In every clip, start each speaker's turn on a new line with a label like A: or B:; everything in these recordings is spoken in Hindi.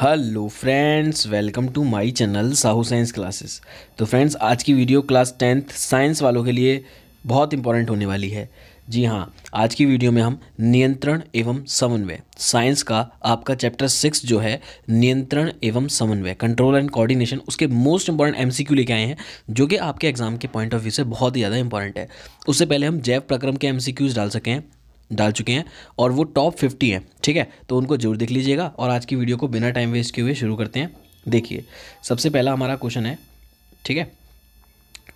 A: hello friends welcome to my channel Sahu science classes तो फ्रेंड्स आज की वीडियो क्लास टेंथ साइंस वालों के लिए बहुत इंपॉर्टेंट होने वाली है जी हाँ आज की वीडियो में हम नियंत्रण एवं समन्वय साइंस का आपका चैप्टर सिक्स जो है नियंत्रण एवं समन्वय कंट्रोल एंड कोऑर्डिनेशन उसके मोस्ट इंपॉर्टेंट एमसीक्यू लेके आए हैं जो कि आपके एग्जाम के पॉइंट ऑफ व्यू से बहुत ही ज़्यादा इंपॉर्टेंट है उससे पहले हम जैव प्रक्रम के एमसीक्यूज डाल सकें डाल चुके हैं और वो टॉप फिफ्टी हैं ठीक है तो उनको जरूर देख लीजिएगा और आज की वीडियो को बिना टाइम वेस्ट किए हुए शुरू करते हैं देखिए सबसे पहला हमारा क्वेश्चन है ठीक है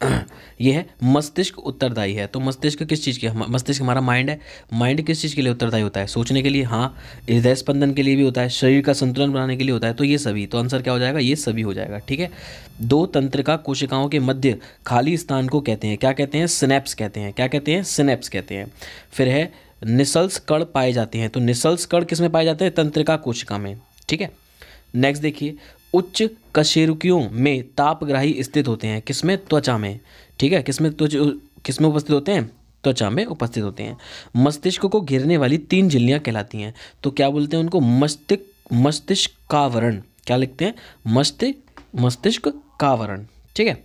A: ये है मस्तिष्क उत्तरदायी है तो मस्तिष्क किस चीज़ के मस्तिष्क हमारा माइंड है माइंड किस चीज़ के लिए उत्तरदायी होता है सोचने के लिए हाँ हृदय स्पंदन के लिए भी होता है शरीर का संतुलन बनाने के लिए होता है तो ये सभी तो आंसर क्या हो जाएगा ये सभी हो जाएगा ठीक है दो तंत्रिका कोशिकाओं के मध्य खाली स्थान को कहते हैं क्या कहते हैं स्नैप्स कहते हैं क्या कहते हैं स्नैप्स कहते हैं फिर है निसल्स कण पाए जाते हैं तो निसल्स कण किस में पाए जाते हैं तंत्रिका कोशिका में ठीक है नेक्स्ट देखिए उच्च कशेरुकियों में तापग्राही स्थित होते हैं किसमें त्वचा में ठीक है किसमें त्वच किसमें उपस्थित होते हैं त्वचा में उपस्थित होते हैं मस्तिष्क को घेरने वाली तीन झिल्लियाँ कहलाती हैं तो क्या बोलते हैं उनको मस्तिष्क मस्तिष्क कावरण क्या लिखते हैं मस्तिष्क मस्तिष्क कावरण ठीक है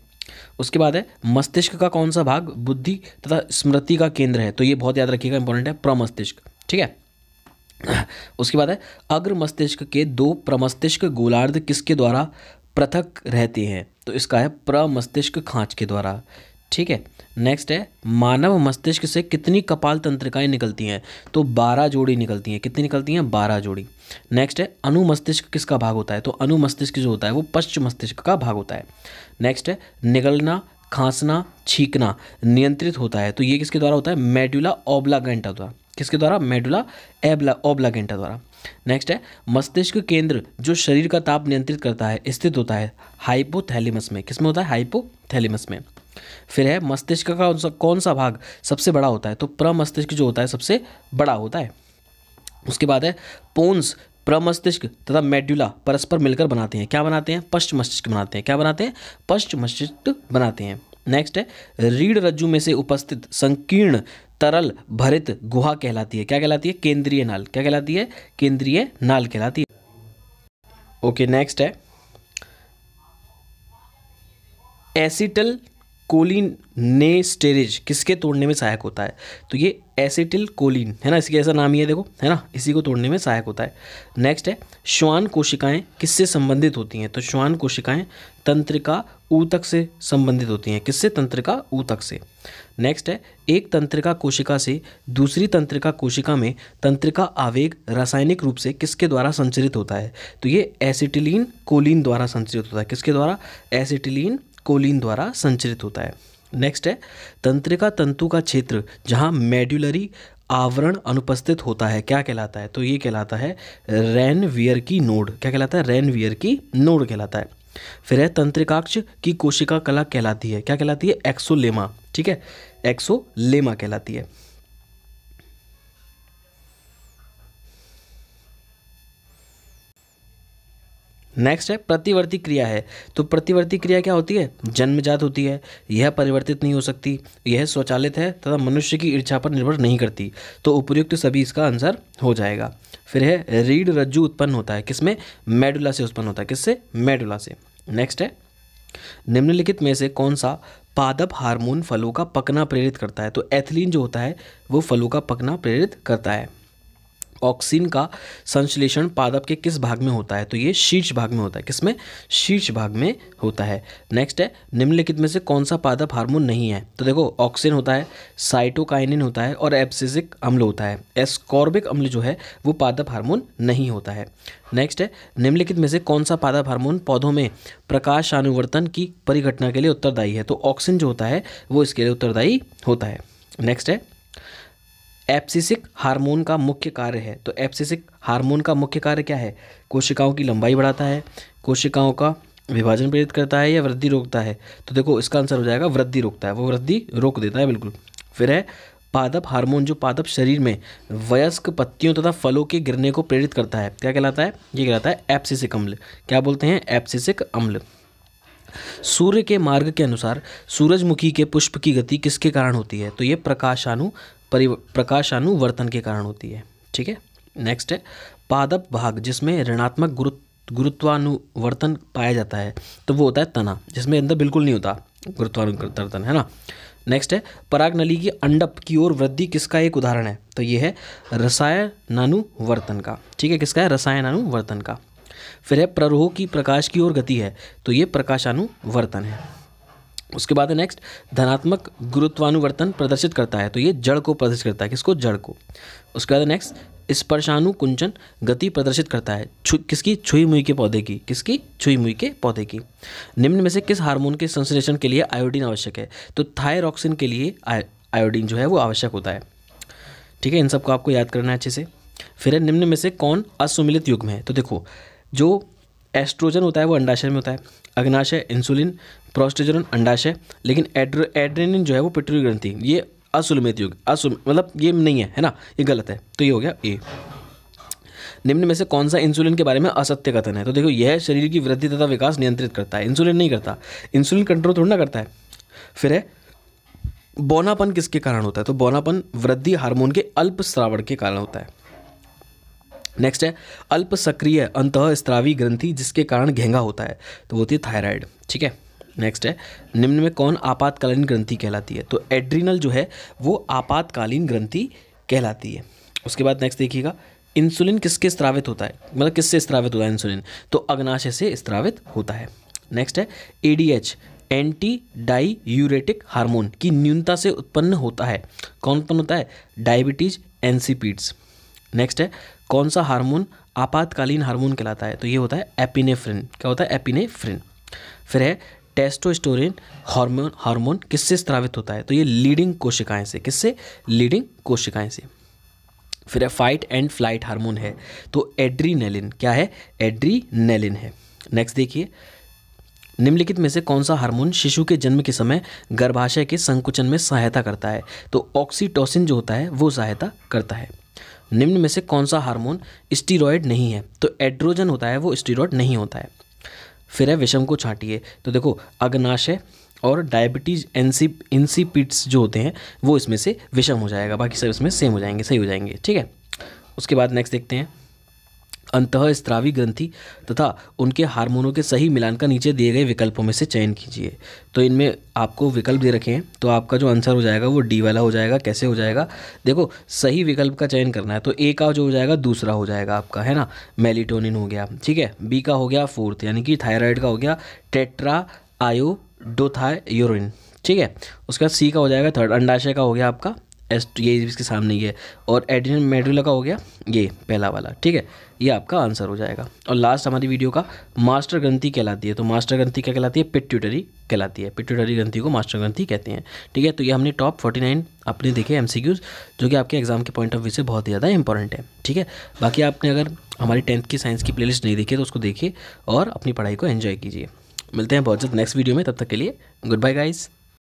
A: उसके बाद है मस्तिष्क का कौन सा भाग बुद्धि तथा स्मृति का केंद्र है तो ये बहुत याद रखिएगा इंपॉर्टेंट है प्रमस्तिष्क ठीक है उसके बाद है अग्र मस्तिष्क के दो प्रमस्तिष्क गोलार्ध किसके द्वारा पृथक रहते हैं तो इसका है प्रमस्तिष्क खांच के द्वारा ठीक है नेक्स्ट है मानव मस्तिष्क से कितनी कपाल तंत्रिकाएं निकलती हैं तो बारह जोड़ी निकलती हैं कितनी निकलती हैं बारह जोड़ी नेक्स्ट है अनु मस्तिष्क किसका भाग होता है तो अनु मस्तिष्क जो होता है वो पश्च मस्तिष्क का भाग होता है नेक्स्ट है निगलना खांसना छींकना नियंत्रित होता है तो ये किसके द्वारा होता है मेडुला ओबला द्वारा किसके द्वारा मेडुला एबला ओबला द्वारा नेक्स्ट है मस्तिष्क केंद्र जो शरीर का ताप नियंत्रित करता है स्थित होता है हाइपोथैलेमस में किसमें होता है हाइपोथैलेमस में फिर है मस्तिष्क का कौन सा भाग सबसे बड़ा होता है तो प्रमस्तिष्क जो होता है सबसे बड़ा होता है उसके बाद है पोन्स प्रमस्तिष्क तथा मेड्यूला परस्पर मिलकर बनाते हैं क्या बनाते हैं पश्च मस्तिष्क बनाते हैं क्या बनाते हैं पश्च मस्तिष्क बनाते हैं नेक्स्ट है रीढ़ रज्जु में से उपस्थित संकीर्ण तरल भरित गुहा कहलाती है क्या कहलाती है केंद्रीय नाल क्या कहलाती है केंद्रीय नाल कहलाती है ओके नेक्स्ट है एसिटल कोलिन ने स्टेरेज किसके तोड़ने में सहायक होता है तो ये एसिटिल कोलिन है ना इसके ऐसा नाम ही है देखो है ना इसी को तोड़ने में सहायक होता है नेक्स्ट है श्वान कोशिकाएं किससे संबंधित होती हैं तो श्वान कोशिकाएं तंत्रिका ऊतक से संबंधित होती हैं किससे तंत्रिका ऊतक से नेक्स्ट है एक तंत्रिका कोशिका से दूसरी तंत्रिका कोशिका में तंत्रिका आवेग रासायनिक रूप से किसके द्वारा संचरित होता है तो ये एसिटिलीन कोलिन द्वारा संचरित होता है किसके द्वारा एसिटिलीन कोलिन द्वारा संचरित होता है नेक्स्ट है तंत्रिका तंतु का क्षेत्र जहाँ मेड्यूलरी आवरण अनुपस्थित होता है क्या कहलाता है तो ये कहलाता है रैन वियर की नोड क्या कहलाता है रैन वियर की नोड कहलाता है फिर है तंत्रिकाक्ष की कोशिका कला कहलाती है क्या कहलाती है एक्सोलेमा ठीक है एक्सोलेमा कहलाती है नेक्स्ट है प्रतिवर्ती क्रिया है तो प्रतिवर्ती क्रिया क्या होती है जन्मजात होती है यह परिवर्तित नहीं हो सकती यह स्वचालित है तथा मनुष्य की इच्छा पर निर्भर नहीं करती तो उपयुक्त सभी इसका आंसर हो जाएगा फिर है रीढ़ रज्जु उत्पन्न होता है किसमें मेडुला से उत्पन्न होता है किससे मेडुला से नेक्स्ट है निम्नलिखित में से कौन सा पादप हार्मोन फलों का पकना प्रेरित करता है तो एथिलीन जो होता है वो फलों का पकना प्रेरित करता है ऑक्सीन का संश्लेषण पादप के किस भाग में होता है तो ये शीर्ष भाग में होता है किसमें शीर्ष भाग में होता है नेक्स्ट है निम्नलिखित में से कौन सा पादप हार्मोन नहीं है तो देखो ऑक्सीन होता है साइटोकाइनिन होता है और एप्सिजिक अम्ल होता है एस्कॉर्बिक अम्ल जो है वो पादप हार्मोन नहीं होता है नेक्स्ट है निम्नलिखित में से कौन सा पादप हार्मोन पौधों में प्रकाश अनुवर्तन की परिघटना के लिए उत्तरदायी है तो ऑक्सीन जो होता है वो इसके लिए उत्तरदायी होता है नेक्स्ट है एप्सिसिक हार्मोन का मुख्य कार्य है तो एप्सिसिक हार्मोन का मुख्य कार्य क्या है कोशिकाओं की लंबाई बढ़ाता है कोशिकाओं का विभाजन प्रेरित करता है या वृद्धि रोकता है तो देखो इसका आंसर हो जाएगा वृद्धि रोकता है वो वृद्धि रोक देता है बिल्कुल फिर है पादप हार्मोन जो पादप शरीर में वयस्क पत्तियों तथा फलों के गिरने को प्रेरित करता है क्या कहलाता है ये कहलाता है एप्सिसिक अम्ल क्या बोलते हैं एप्सिसिक अम्ल सूर्य के मार्ग के अनुसार सूरजमुखी के पुष्प की गति किसके कारण होती है तो ये प्रकाशानु परिव प्रकाश अनुवर्तन के कारण होती है ठीक है नेक्स्ट है पादप भाग जिसमें ऋणात्मक गुरु गुरुत्वानुवर्तन पाया जाता है तो वो होता है तना जिसमें अंदर बिल्कुल नहीं होता गुरुत्वानुवर्तन है ना नेक्स्ट है पराग नली की अंडप की ओर वृद्धि किसका एक उदाहरण है तो ये है रसायनानुवर्तन का ठीक है किसका है रसायनानुवर्तन का फिर है प्ररोह की प्रकाश की ओर गति है तो ये प्रकाशानुवर्तन है उसके बाद नेक्स्ट धनात्मक गुरुत्वानुवर्तन प्रदर्शित करता है तो ये जड़ को प्रदर्शित करता है किसको जड़ को उसके बाद नेक्स्ट स्पर्शानुकुंचन गति प्रदर्शित करता है छु, किसकी छुई मुई के पौधे की किसकी छुई मुई के पौधे की निम्न में से किस हार्मोन के संश्लेषण के लिए आयोडीन आवश्यक है तो थायरॉक्सिन के लिए आयोडीन जो है वो आवश्यक होता है ठीक है इन सबको आपको याद करना है अच्छे से फिर है निम्न में से कौन असुमिलित युग्म है तो देखो जो एस्ट्रोजन होता है वो अंडाशय में होता है अग्नाशय इंसुलिन प्रोस्टेजरन अंडाशय लेकिन एड्र एड्रेनिन जो है वो पिट्यूरी ग्रंथि ये असुलमित युग असुल मतलब ये नहीं है है ना ये गलत है तो ये हो गया ए निम्न में से कौन सा इंसुलिन के बारे में असत्य कथन है तो देखो यह शरीर की वृद्धि तथा विकास नियंत्रित करता है इंसुलिन नहीं करता इंसुलिन कंट्रोल थोड़ा ना करता है फिर है बौनापन किसके कारण होता है तो बौनापन वृद्धि हार्मोन के अल्प श्रावण के कारण होता है नेक्स्ट है अल्प सक्रिय अंत स्त्रावी ग्रंथि जिसके कारण घेंगा होता है तो वो होती है थायराइड ठीक है नेक्स्ट है निम्न में कौन आपातकालीन ग्रंथि कहलाती है तो एड्रीनल जो है वो आपातकालीन ग्रंथि कहलाती है उसके बाद नेक्स्ट देखिएगा इंसुलिन किसके स्त्रावित होता है मतलब किससे स्त्रावित होता है इंसुलिन तो अग्नाशय से स्त्रावित होता है नेक्स्ट है A D H anti diuretic hormone की न्यूनता से उत्पन्न होता है कौन उत्पन्न होता है डायबिटीज एनसीपीड्स नेक्स्ट है कौन सा हार्मोन आपातकालीन हार्मोन कहलाता है तो ये होता है एपिनेफ्रिन क्या होता है एपिनेफ्रिन फिर है टेस्टोस्टोरिन हार्मोन हार्मोन किससे स्त्रावित होता है तो ये लीडिंग कोशिकाएं से किससे लीडिंग कोशिकाएं से फिर है फाइट एंड फ्लाइट हार्मोन है तो एड्रीनेलिन क्या है एड्रीनेलिन है नेक्स्ट देखिए निम्नलिखित में से कौन सा हार्मोन शिशु के जन्म के समय गर्भाशय के संकुचन में सहायता करता है तो ऑक्सीटोसिन जो होता है वो सहायता करता है निम्न में से कौन सा हार्मोन स्टीरॉयड नहीं है तो एड्रोजन होता है वो स्टीरॉयड नहीं होता है फिर है विषम को छाटिए तो देखो अग्नाशय और डायबिटीज एनसी इंसीपिट्स जो होते हैं वो इसमें से विषम हो जाएगा बाकी सब इसमें सेम हो जाएंगे सही हो जाएंगे ठीक है उसके बाद नेक्स्ट देखते हैं अंत स्त्रावी ग्रंथि तथा उनके हार्मोनों के सही मिलान का नीचे दिए गए विकल्पों में से चयन कीजिए तो इनमें आपको विकल्प दे रखे हैं तो आपका जो आंसर हो जाएगा वो डी वाला हो जाएगा कैसे हो जाएगा देखो सही विकल्प का चयन करना है तो ए का जो हो जाएगा दूसरा हो जाएगा आपका है ना मेलिटोनिन हो गया ठीक है बी का हो गया फोर्थ यानी कि थायराइड का हो गया टेट्रा आयो डोथायोरिन ठीक है उसके बाद सी का हो जाएगा थर्ड अंडाशय का हो गया आपका एस ये इसके सामने ये और एडिनल मेडुला का हो गया ये पहला वाला ठीक है ये आपका आंसर हो जाएगा और लास्ट हमारी वीडियो का मास्टर ग्रंथी कहलाती है तो मास्टर ग्रंथी क्या कहलाती है पिट्यूटरी कहलाती है पिट्यूटरी ग्रंथी को मास्टर ग्रंथी कहते हैं ठीक है तो ये हमने टॉप फोर्टी नाइन अपने देखे एम जो कि आपके एग्जाम के पॉइंट ऑफ व्यू से बहुत ही ज़्यादा इंपॉर्टेंट है ठीक है बाकी आपने अगर हमारी टेंथ की साइंस की लिस्ट नहीं देखी तो उसको देखिए और अपनी पढ़ाई को एन्जॉय कीजिए मिलते हैं बहुत जल्द नेक्स्ट वीडियो में तब तक के लिए गुड बाय गाइज़